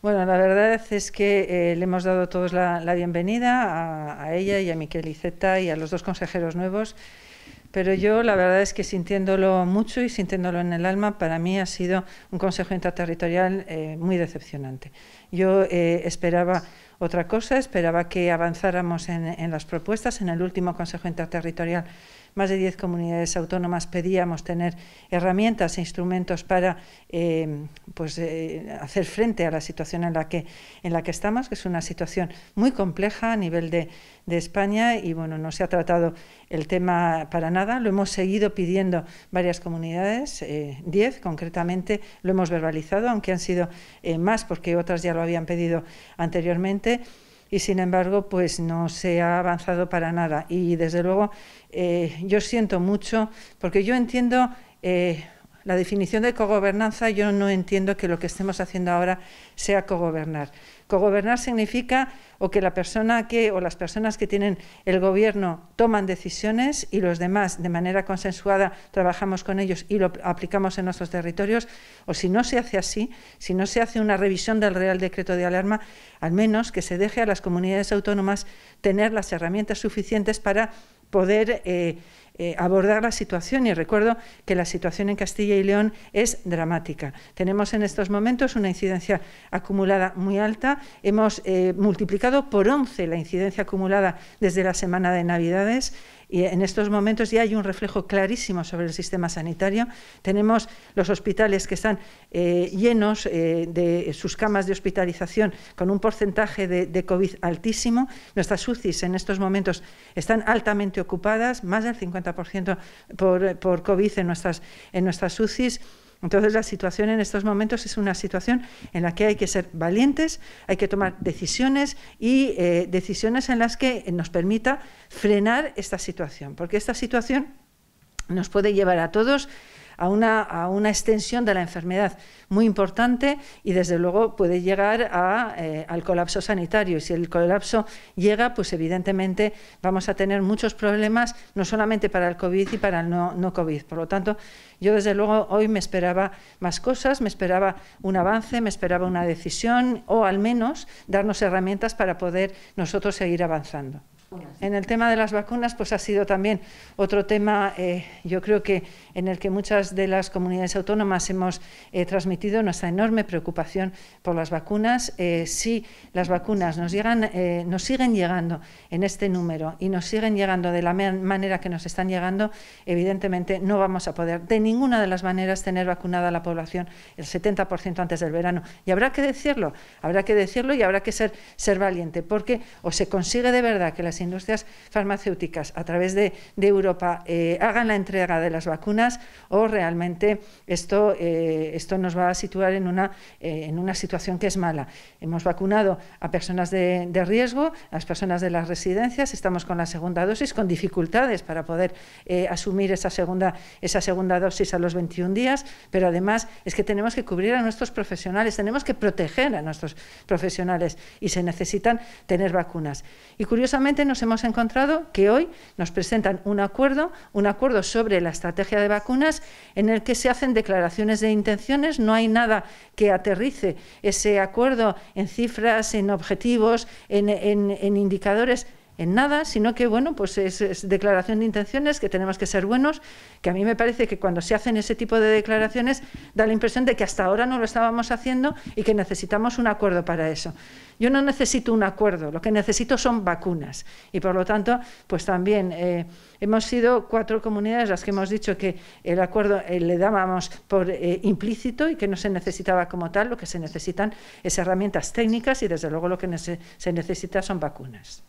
Bueno, la verdad es que eh, le hemos dado todos la, bienvenida a, ella y a Miquel Iceta y a los dos consejeros nuevos, pero yo la verdad es que sintiéndolo mucho y sintiéndolo en el alma, para mí ha sido un consejo interterritorial eh, muy decepcionante. Yo eh, esperaba otra cosa, esperaba que avanzáramos en, en las propuestas. En el último consejo interterritorial más de 10 comunidades autónomas pedíamos tener herramientas e instrumentos para eh, pues, eh, hacer frente a la situación en la, que, en la que estamos, que es una situación muy compleja a nivel de, España y bueno, no se ha tratado el tema para nada. Lo hemos seguido pidiendo varias comunidades, 10 eh, concretamente, lo hemos verbalizado, aunque han sido más porque otras ya lo habían pedido anteriormente y sin embargo pues no se ha avanzado para nada. Y desde luego eh, yo siento mucho porque yo entiendo... Eh, la definición de cogobernanza yo no entiendo que lo que estemos haciendo ahora sea cogobernar. Cogobernar significa o que la persona que o las personas que tienen el gobierno toman decisiones y los demás de manera consensuada trabajamos con ellos y lo aplicamos en nuestros territorios o si no se hace así, si no se hace una revisión del Real Decreto de Alarma, al menos que se deje a las comunidades autónomas tener las herramientas suficientes para poder eh, eh, abordar la situación. Y recuerdo que la situación en Castilla y León es dramática. Tenemos en estos momentos una incidencia acumulada muy alta. Hemos eh, multiplicado por 11 la incidencia acumulada desde la semana de Navidades. Y en estos momentos ya hay un reflejo clarísimo sobre el sistema sanitario. Tenemos los hospitales que están eh, llenos de sus camas de hospitalización con un porcentaje de, de, COVID altísimo. Nuestras UCIs en estos momentos están altamente ocupadas, más del 50% por, por COVID en nuestras, en nuestras UCIs. Entonces la situación en estos momentos es una situación en la que hay que ser valientes, hay que tomar decisiones y eh, decisiones en las que nos permita frenar esta situación, porque esta situación nos puede llevar a todos a una, a una extensión de la enfermedad muy importante y desde luego puede llegar eh, al colapso sanitario. Y si el colapso llega, pues evidentemente vamos a tener muchos problemas, no solamente para el COVID y para el no, no COVID. Por lo tanto, yo desde luego hoy me esperaba más cosas, me esperaba un avance, me esperaba una decisión o al menos darnos herramientas para poder nosotros seguir avanzando. En el tema de las vacunas, pues ha sido también otro tema, eh, yo creo que en el que muchas de las comunidades autónomas hemos eh, transmitido nuestra enorme preocupación por las vacunas. Eh, si las vacunas nos, llegan, nos siguen llegando en este número y nos siguen llegando de la manera que nos están llegando, evidentemente no vamos a poder de ninguna de las maneras tener vacunada la población el 70% antes del verano. Y habrá que decirlo, habrá que decirlo y habrá que ser, ser valiente, porque o se consigue de verdad que las industrias farmacéuticas a través de, Europa eh, hagan la entrega de las vacunas o realmente esto, eh, esto nos va a situar en una, eh, en una situación que es mala. Hemos vacunado a personas de, de, riesgo, a las personas de las residencias, estamos con la segunda dosis, con dificultades para poder asumir esa segunda, esa segunda dosis a los 21 días, pero además es que tenemos que cubrir a nuestros profesionales, tenemos que proteger a nuestros profesionales y se necesitan tener vacunas. Y curiosamente, nos hemos encontrado que hoy nos presentan un acuerdo, un acuerdo sobre la estrategia de vacunas, en el que se hacen declaraciones de intenciones, no hay nada que aterrice ese acuerdo en cifras, en objetivos, en, en indicadores en nada, sino que, bueno, pues es, declaración de intenciones, que tenemos que ser buenos, que a mí me parece que cuando se hacen ese tipo de declaraciones da la impresión de que hasta ahora no lo estábamos haciendo y que necesitamos un acuerdo para eso. Yo no necesito un acuerdo, lo que necesito son vacunas y, por lo tanto, pues también eh, hemos sido cuatro comunidades las que hemos dicho que el acuerdo eh, le dábamos por eh, implícito y que no se necesitaba como tal, lo que se necesitan es herramientas técnicas y, desde luego, lo que se necesita son vacunas.